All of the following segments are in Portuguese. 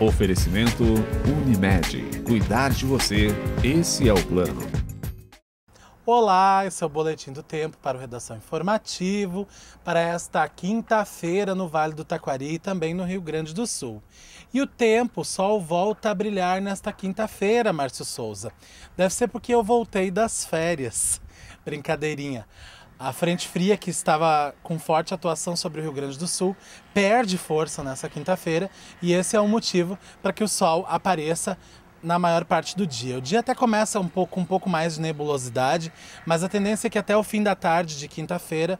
Oferecimento Unimed. Cuidar de você, esse é o plano. Olá, esse é o Boletim do Tempo para o Redação Informativo, para esta quinta-feira no Vale do Taquari e também no Rio Grande do Sul. E o tempo, o sol volta a brilhar nesta quinta-feira, Márcio Souza. Deve ser porque eu voltei das férias. Brincadeirinha. A frente fria, que estava com forte atuação sobre o Rio Grande do Sul, perde força nessa quinta-feira e esse é o motivo para que o sol apareça na maior parte do dia. O dia até começa um pouco, um pouco mais de nebulosidade, mas a tendência é que até o fim da tarde de quinta-feira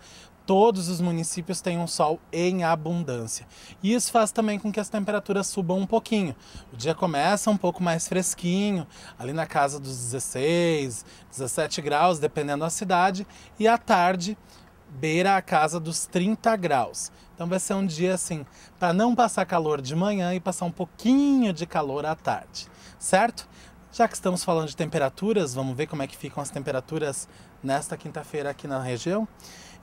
todos os municípios tenham sol em abundância. E isso faz também com que as temperaturas subam um pouquinho. O dia começa um pouco mais fresquinho, ali na casa dos 16, 17 graus, dependendo da cidade, e à tarde beira a casa dos 30 graus. Então vai ser um dia assim, para não passar calor de manhã e passar um pouquinho de calor à tarde, certo? Já que estamos falando de temperaturas, vamos ver como é que ficam as temperaturas nesta quinta-feira aqui na região.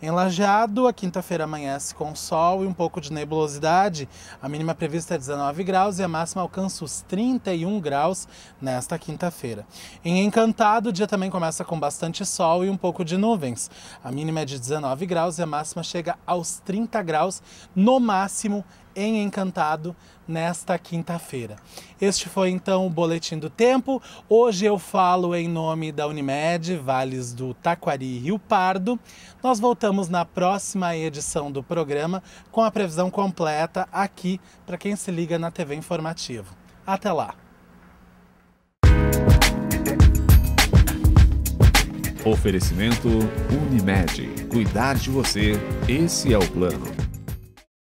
Em Lajeado, a quinta-feira amanhece com sol e um pouco de nebulosidade. A mínima prevista é 19 graus e a máxima alcança os 31 graus nesta quinta-feira. Em Encantado, o dia também começa com bastante sol e um pouco de nuvens. A mínima é de 19 graus e a máxima chega aos 30 graus no máximo em Encantado nesta quinta-feira. Este foi então o Boletim do Tempo. Hoje eu falo em nome da Unimed, Vales do Taquari e Rio Pardo. Nós voltamos na próxima edição do programa com a previsão completa aqui para quem se liga na TV Informativo. Até lá! Oferecimento Unimed. Cuidar de você, esse é o plano.